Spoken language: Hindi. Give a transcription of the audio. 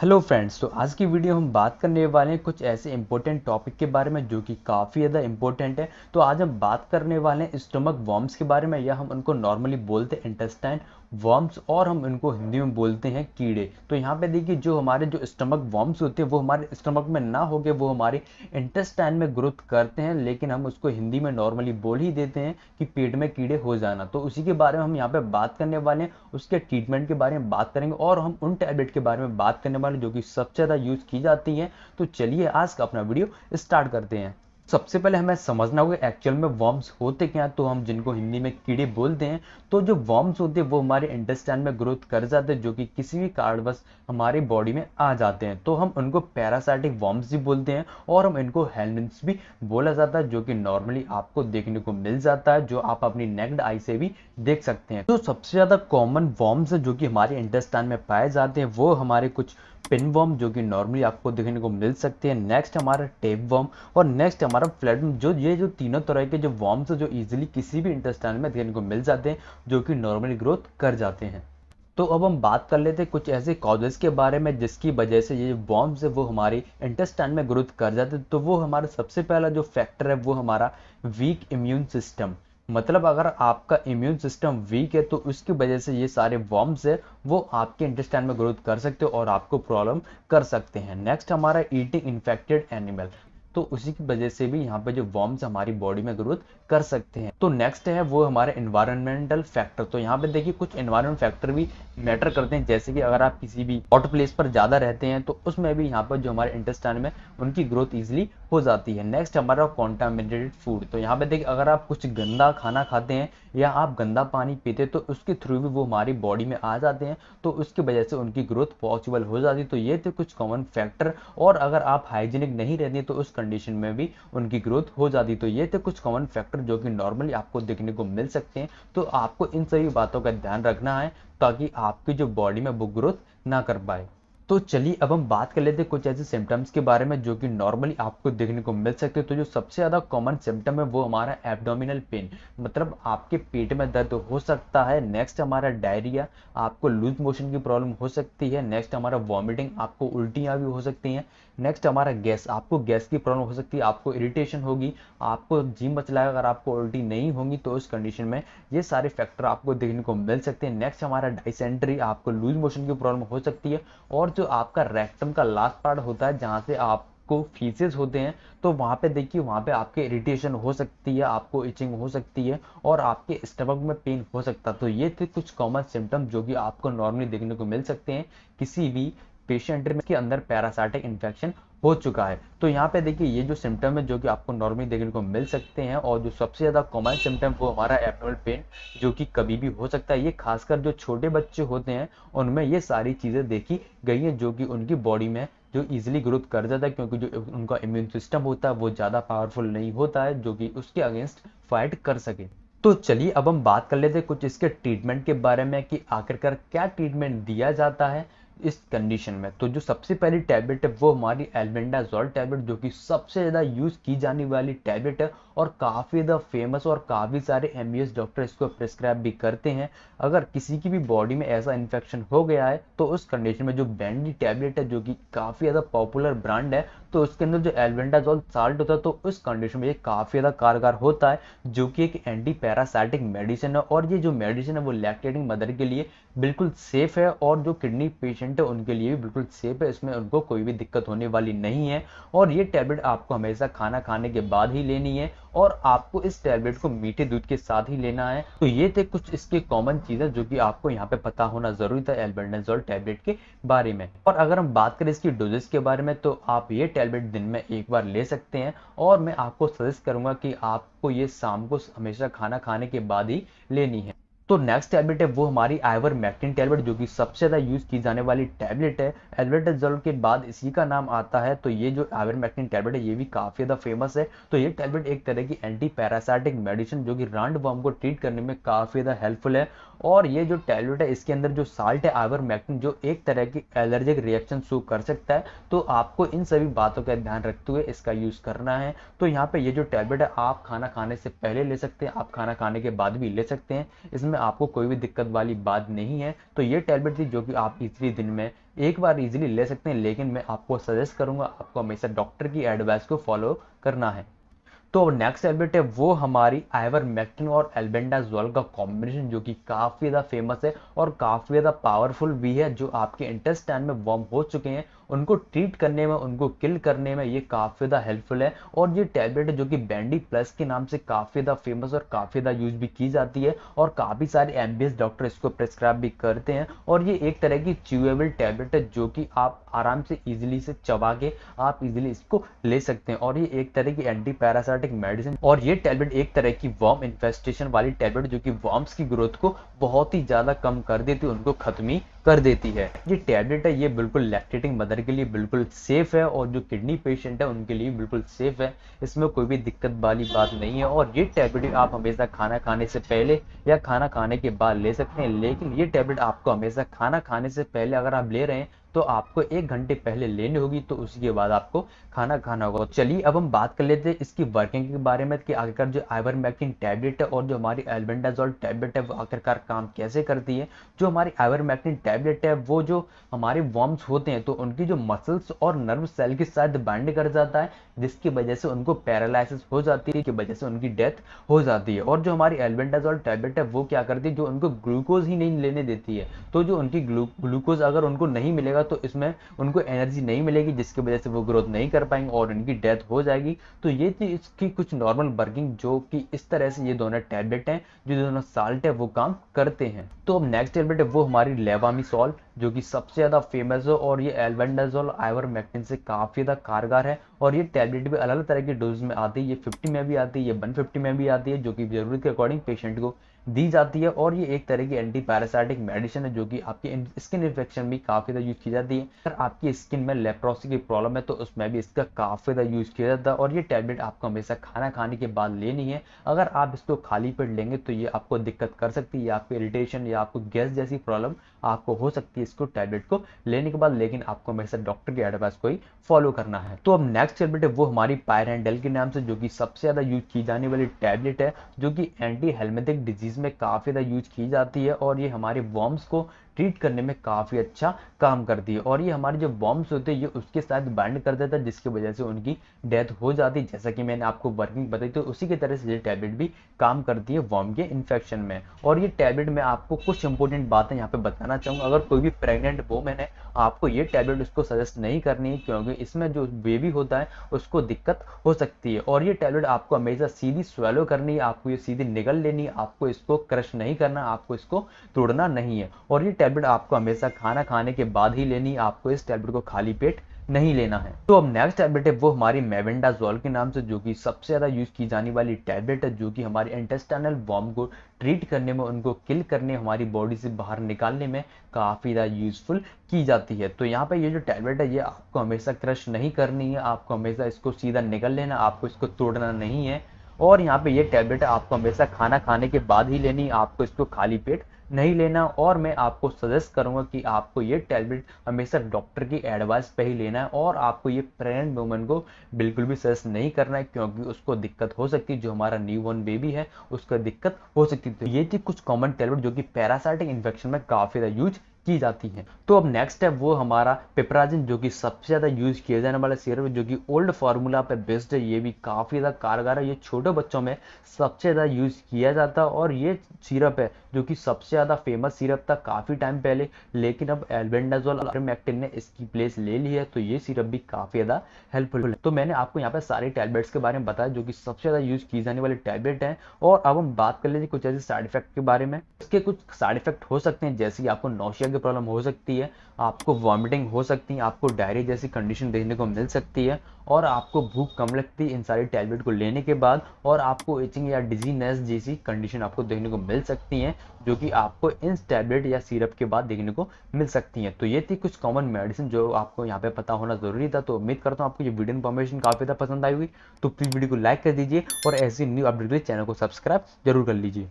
हेलो फ्रेंड्स तो आज की वीडियो हम बात करने वाले हैं कुछ ऐसे इंपॉर्टेंट टॉपिक के बारे में जो कि काफ़ी ज़्यादा इंपॉर्टेंट है तो आज हम बात करने वाले हैं स्टमक वॉम्स के बारे में या हम उनको नॉर्मली बोलते हैं इंटेस्टाइन वर्म्स और हम इनको हिंदी में बोलते हैं कीड़े तो यहाँ पे देखिए जो हमारे जो स्टमक वर्म्स होते हैं वो हमारे स्टमक में ना होके वो हमारे इंटेस्टाइन में ग्रोथ करते हैं लेकिन हम उसको हिंदी में नॉर्मली बोल ही देते हैं कि पेट में कीड़े हो जाना तो उसी के बारे में हम यहाँ पे बात करने वाले हैं उसके ट्रीटमेंट के बारे में बात करेंगे और हम उन टैबलेट के बारे में बात करने वाले जो कि सबसे ज़्यादा यूज़ की जाती है तो चलिए आज का अपना वीडियो स्टार्ट करते हैं सबसे पहले हमें समझना होगा एक्चुअल में वर्म्स होते क्या तो हम जिनको हिंदी में कीड़े बोलते हैं तो जो वर्म्स होते हैं वो हमारे इंटेस्टाइन में ग्रोथ कर जाते हैं जो कि किसी भी कारणवश हमारे बॉडी में आ जाते हैं तो हम उनको पैरासाइटिक वर्म्स भी बोलते हैं और हम इनको हेलमिन्स भी बोला जाता है जो कि नॉर्मली आपको देखने को मिल जाता है जो आप अपनी नेक्ड आई से भी देख सकते हैं तो सबसे ज़्यादा कॉमन वर्म्स जो कि हमारे इंटेस्टाइन में पाए जाते हैं वो हमारे कुछ पिन वर्म जो कि नॉर्मली आपको देखने को मिल सकते हैं नेक्स्ट हमारा टेप वर्म और नेक्स्ट हमारा फ्लैट जो ये जो तीनों तरह के जो वर्म्स जो इजीली किसी भी इंटेस्टाइन में देखने को मिल जाते हैं जो कि नॉर्मली ग्रोथ कर जाते हैं तो अब हम बात कर लेते हैं कुछ ऐसे कॉजेज के बारे में जिसकी वजह से ये बॉम्ब्स है वो हमारे इंटेस्टाइन में ग्रोथ कर जाते हैं तो वो हमारा सबसे पहला जो फैक्टर है वो हमारा वीक इम्यून सिस्टम मतलब अगर आपका इम्यून सिस्टम वीक है तो उसकी वजह से ये सारे वॉम्स है वो आपके इंटेस्टाइन में ग्रोथ कर सकते हो और आपको प्रॉब्लम कर सकते हैं नेक्स्ट हमारा ईटिंग इन्फेक्टेड एनिमल तो उसी की वजह से भी यहाँ पे जो वॉर्म्स हमारी बॉडी में ग्रोथ कर सकते हैं तो नेक्स्ट है वो हमारे इन्वायरमेंटल फैक्टर तो यहाँ पे देखिए कुछ इन्वायरमेंट फैक्टर भी मैटर करते हैं जैसे कि अगर आप किसी भी हॉट प्लेस पर ज़्यादा रहते हैं तो उसमें भी यहाँ पर जो हमारे इंटेस्टाइन में उनकी ग्रोथ ईजिली हो जाती है नेक्स्ट हमारा कॉन्टामिनेटेड फूड तो यहाँ पे देखिए अगर आप कुछ गंदा खाना खाते हैं या आप गंदा पानी पीते हैं तो उसके थ्रू भी वो हमारी बॉडी में आ जाते हैं तो उसकी वजह से उनकी ग्रोथ पॉसिबल हो जाती है तो ये थे कुछ कॉमन फैक्टर और अगर आप हाइजीनिक नहीं रहते तो उस कंडीशन में भी उनकी ग्रोथ हो जाती तो ये थे कुछ कॉमन फैक्टर जो कि नॉर्मली आपको देखने को मिल सकते हैं तो आपको इन सभी बातों का ध्यान रखना है ताकि आपकी जो बॉडी में वो ग्रोथ ना कर पाए तो चलिए अब हम बात कर लेते हैं कुछ ऐसे सिम्टम्स के बारे में जो कि नॉर्मली आपको देखने को मिल सकते हैं तो जो सबसे ज़्यादा कॉमन सिम्टम है वो हमारा एब्डोमिनल पेन मतलब आपके पेट में दर्द हो सकता है नेक्स्ट हमारा डायरिया आपको लूज मोशन की प्रॉब्लम हो सकती है नेक्स्ट हमारा वॉमिटिंग आपको उल्टियाँ भी हो सकती हैं नेक्स्ट हमारा गैस आपको गैस की प्रॉब्लम हो सकती है आपको इरिटेशन होगी आपको जिम मचलाएगा अगर आपको उल्टी नहीं होगी तो उस कंडीशन में ये सारे फैक्टर आपको देखने को मिल सकते हैं नेक्स्ट हमारा डाइसेंट्री आपको लूज मोशन की प्रॉब्लम हो सकती है और जो आपका रेक्टम का लास्ट पार्ट होता है जहाँ से आप आपको फीसेस होते हैं तो वहाँ पे देखिए वहाँ पे आपके इरिटेशन हो सकती है आपको इचिंग हो सकती है और आपके स्टमक में पेन हो सकता है तो ये थे कुछ कॉमन सिम्टम जो कि आपको नॉर्मली देखने को मिल सकते हैं किसी भी पेशेंट में के अंदर पैरासाइटिक इन्फेक्शन हो चुका है तो यहाँ पे देखिए ये जो सिम्टम है जो कि आपको नॉर्मली देखने को मिल सकते हैं और जो सबसे ज़्यादा कॉमन सिम्टम वो हमारा एबनॉर्मल पेन जो कि कभी भी हो सकता है ये खासकर जो छोटे बच्चे होते हैं उनमें ये सारी चीज़ें देखी गई हैं जो कि उनकी बॉडी में जो इजिली ग्रोथ कर जाता है क्योंकि जो उनका इम्यून सिस्टम होता है वो ज़्यादा पावरफुल नहीं होता है जो कि उसके अगेंस्ट फाइट कर सके तो चलिए अब हम बात कर लेते हैं कुछ इसके ट्रीटमेंट के बारे में कि आखिरकार क्या ट्रीटमेंट दिया जाता है इस कंडीशन में तो जो सबसे पहली टैबलेट है वो हमारी एलबेंडाजोल टैबलेट जो कि सबसे ज़्यादा यूज़ की जाने वाली टैबलेट है और काफ़ी ज़्यादा फेमस और काफ़ी सारे एम डॉक्टर इसको प्रिस्क्राइब भी करते हैं अगर किसी की भी बॉडी में ऐसा इन्फेक्शन हो गया है तो उस कंडीशन में जो बैंडी टैबलेट है जो कि काफ़ी ज़्यादा पॉपुलर ब्रांड है तो उसके अंदर जो एल्बेंडाजोल साल्ट होता है तो उस कंडीशन में ये काफ़ी ज़्यादा कारगर होता है जो कि एक एंटी पैरासाइटिक मेडिसिन है और ये जो मेडिसिन है वो लैक्टेटिंग मदर के लिए बिल्कुल सेफ है और जो किडनी पेशेंट है उनके लिए भी बिल्कुल सेफ है इसमें उनको कोई भी दिक्कत होने वाली नहीं है और ये टैबलेट आपको हमेशा खाना खाने के बाद ही लेनी है और आपको इस टैबलेट को मीठे दूध के साथ ही लेना है तो ये थे कुछ इसके कॉमन चीज़ें जो कि आपको यहाँ पे पता होना ज़रूरी था एल्बेंडाजोल टैबलेट के बारे में और अगर हम बात करें इसकी डोजेस के बारे में तो आप ये टैबलेट दिन में एक बार ले सकते हैं और मैं आपको सजेस्ट करूंगा कि आपको ये शाम को हमेशा खाना खाने के बाद ही लेनी है तो नेक्स्ट टैबलेट है वो हमारी आइवर मैक्टिन टैबलेट जो कि सबसे ज़्यादा यूज़ की जाने वाली टैबलेट है एलवेटाजोल के बाद इसी का नाम आता है तो ये जो आइवर मैक्टिन टैबलेट है ये भी काफ़ी ज़्यादा फेमस है तो ये टैबलेट एक तरह की एंटी पैरासाइटिक मेडिसिन जो कि राउंड वर्म को ट्रीट करने में काफ़ी ज़्यादा हेल्पफुल है और ये जो टैबलेट है इसके अंदर जो साल्ट है आइवर मैक्टिन जो एक तरह की एलर्जिक रिएक्शन शो कर सकता है तो आपको इन सभी बातों का ध्यान रखते हुए इसका यूज़ करना है तो यहाँ पे ये जो टैबलेट है आप खाना खाने से पहले ले सकते हैं आप खाना खाने के बाद भी ले सकते हैं इसमें में आपको कोई भी दिक्कत वाली बात नहीं है तो ये टैबलेट थी जो कि आप इसी दिन में एक बार इजीली ले सकते हैं लेकिन मैं आपको सजेस्ट करूंगा आपको हमेशा डॉक्टर की एडवाइस को फॉलो करना है तो नेक्स्ट टैबलेट है वो हमारी आइवर मैक्टिन और एल्बेंडाजोल का कॉम्बिनेशन जो कि काफ़ी ज़्यादा फेमस है और काफ़ी ज़्यादा पावरफुल भी है जो आपके इंटेस्टाइन में वॉर्म हो चुके हैं उनको ट्रीट करने में उनको किल करने में ये काफ़ी ज़्यादा हेल्पफुल है और ये टैबलेट है जो कि बैंडी प्लस के नाम से काफ़ी ज़्यादा फेमस और काफ़ी ज़्यादा यूज भी की जाती है और काफ़ी सारे एमबीएस डॉक्टर इसको प्रेस्क्राइब भी करते हैं और ये एक तरह की च्यूएबल टैबलेट है जो कि आप आराम से इजिली से चबा के आप इजिली इसको ले सकते हैं और ये एक तरह की एंटी पैरासाइटिक मेडिसिन और ये टैबलेट एक तरह की वर्म इन्फेस्टेशन वाली टैबलेट जो कि वर्म्स की ग्रोथ को बहुत ही ज़्यादा कम कर देती है उनको खत्म ही कर देती है ये टैबलेट है ये बिल्कुल लैक्टेटिंग मदर के लिए बिल्कुल सेफ़ है और जो किडनी पेशेंट है उनके लिए बिल्कुल सेफ़ है इसमें कोई भी दिक्कत वाली बात नहीं है और ये टैबलेट आप हमेशा खाना खाने से पहले या खाना खाने के बाद ले सकते हैं लेकिन ये टैबलेट आपको हमेशा खाना खाने से पहले अगर आप ले रहे हैं तो आपको एक घंटे पहले लेनी होगी तो उसी के बाद आपको खाना खाना होगा तो चलिए अब हम बात कर लेते हैं इसकी वर्किंग के बारे में कि आखिरकार जो मैक्टिन टैबलेट है और जो हमारी एल्बेंडाजोल टैबलेट है वो आखिरकार काम कैसे करती है जो हमारी आइवर मैक्टिन टैबलेट है वो जो हमारे वॉर्म्स होते हैं तो उनकी जो मसल्स और नर्व सेल के साथ बैंड कर जाता है जिसकी वजह से उनको पैरालिसिस हो जाती है की वजह से उनकी डेथ हो जाती है और जो हमारी एल्बेंडाजोल टैबलेट है वो क्या करती है जो उनको ग्लूकोज ही नहीं लेने देती है तो जो उनकी ग्लूकोज अगर उनको नहीं मिलेगा होगा तो इसमें उनको एनर्जी नहीं मिलेगी जिसकी वजह से वो ग्रोथ नहीं कर पाएंगे और उनकी डेथ हो जाएगी तो ये थी इसकी कुछ नॉर्मल वर्किंग जो कि इस तरह से ये दोनों टैबलेट हैं जो दोनों साल्ट है वो काम करते हैं तो अब नेक्स्ट टैबलेट है वो हमारी लेवामिसॉल जो कि सबसे ज़्यादा फेमस है और ये एलवेंडाजोल आइवर मैक्टिन से काफ़ी ज़्यादा कारगर है और ये टैबलेट भी अलग अलग तरह की डोज में आती है ये 50 में भी आती है ये 150 में भी आती है जो कि ज़रूरत के अकॉर्डिंग पेशेंट को दी जाती है और ये एक तरह की एंटी पैरासाइटिक मेडिसिन है जो कि आपकी स्किन इन्फेक्शन में काफ़ी ज़्यादा यूज की जाती है अगर आपकी स्किन में लेप्रोसी की प्रॉब्लम है तो उसमें भी इसका काफ़ी ज़्यादा यूज किया जाता है और ये टैबलेट आपको हमेशा खाना खाने के बाद लेनी है अगर आप इसको खाली पेट लेंगे तो ये आपको दिक्कत कर सकती है आपको इरिटेशन या आपको गैस जैसी प्रॉब्लम आपको हो सकती है इसको टैबलेट को लेने के बाद लेकिन आपको हमेशा डॉक्टर की एडवाइस को ही फॉलो करना है तो अब नेक्स्ट टेबलेट है वो हमारी पायर के नाम से जो कि सबसे ज़्यादा यूज की जाने वाली टैबलेट है जो कि एंटी हेलमेटिक डिजीज में काफ़ी ज़्यादा यूज की जाती है और ये हमारे वॉर्म्स को ट्रीट करने में काफ़ी अच्छा काम करती है और ये हमारे जो बॉम्ब्स होते हैं ये उसके साथ बैंड कर देता है जिसकी वजह से उनकी डेथ हो जाती है जैसा कि मैंने आपको वर्किंग बताई तो उसी की तरह से ये टैबलेट भी काम करती है वॉम के इन्फेक्शन में और ये टैबलेट में आपको कुछ इंपॉर्टेंट बातें यहाँ पे बताना चाहूंगा अगर कोई भी प्रेगनेंट वोमेन है आपको ये टैबलेट उसको सजेस्ट नहीं करनी है क्योंकि इसमें जो बेबी होता है उसको दिक्कत हो सकती है और ये टैबलेट आपको हमेशा सीधी स्वेलो करनी है आपको ये सीधी निगल लेनी है आपको इसको क्रश नहीं करना आपको इसको तोड़ना नहीं है और ये टैबलेट आपको हमेशा खाना खाने के बाद ही लेनी आपको इस टैबलेट को खाली पेट नहीं लेना है तो अब नेक्स्ट टैबलेट है वो हमारी मेवेंडाजोल के नाम से जो कि सबसे ज़्यादा यूज़ की जाने वाली टैबलेट है जो कि हमारे इंटेस्टाइनल वॉम को ट्रीट करने में उनको किल करने हमारी बॉडी से बाहर निकालने में काफ़ी ज़्यादा यूज़फुल की जाती है तो यहाँ पे ये जो टैबलेट है ये आपको हमेशा क्रश नहीं करनी है आपको हमेशा इसको सीधा निकल लेना आपको इसको तोड़ना नहीं है और यहाँ पे ये टैबलेट आपको हमेशा खाना खाने के बाद ही लेनी आपको इसको खाली पेट नहीं लेना और मैं आपको सजेस्ट करूंगा कि आपको ये टैबलेट हमेशा डॉक्टर की एडवाइस पे ही लेना है और आपको ये प्रेगनेंट वूमेन को बिल्कुल भी सजेस्ट नहीं करना है क्योंकि उसको दिक्कत हो सकती है जो हमारा न्यू बॉर्न बेबी है उसका दिक्कत हो सकती है तो ये थी कुछ कॉमन टैबलेट जो कि पैरासाइटिक इन्फेक्शन में काफ़ी ज़्यादा यूज की जाती है तो अब नेक्स्ट है वो हमारा पेपराजिन जो कि सबसे ज़्यादा यूज किया जाने वाला सीरम जो कि ओल्ड फार्मूला पर बेस्ड है ये भी काफ़ी ज़्यादा कारगर है ये छोटे बच्चों में सबसे ज़्यादा यूज किया जाता है और ये सीरप है जो कि सबसे ज़्यादा फेमस सिरप था काफ़ी टाइम पहले लेकिन अब एल्बेंडाजोल एक्टिन ने इसकी प्लेस ले ली है तो ये सिरप भी काफ़ी ज़्यादा हेल्पफुल है तो मैंने आपको यहाँ पे सारे टैबलेट्स के बारे में बताया जो कि सबसे ज़्यादा यूज की जाने वाले टैबलेट है और अब हम बात कर लीजिए कुछ ऐसे साइड इफेक्ट के बारे में इसके कुछ साइड इफेक्ट हो सकते हैं जैसे कि आपको नौशिया की प्रॉब्लम हो सकती है आपको वॉमिटिंग हो सकती है आपको डायरी जैसी कंडीशन देखने को मिल सकती है और आपको भूख कम लगती है इन सारी टैबलेट को लेने के बाद और आपको इचिंग या डिजीनेस जैसी कंडीशन आपको देखने को मिल सकती है जो कि आपको इन टैबलेट या सीरप के बाद देखने को मिल सकती है तो ये थी कुछ कॉमन मेडिसिन जो आपको यहाँ पे पता होना ज़रूरी था तो उम्मीद करता हूँ आपको ये वीडियो इन्फॉर्मेशन काफ़ी ज़्यादा पसंद आई हुई तो प्लीज़ वीडियो को लाइक कर दीजिए और ऐसी न्यू अपडेट के लिए चैनल को सब्सक्राइब जरूर कर लीजिए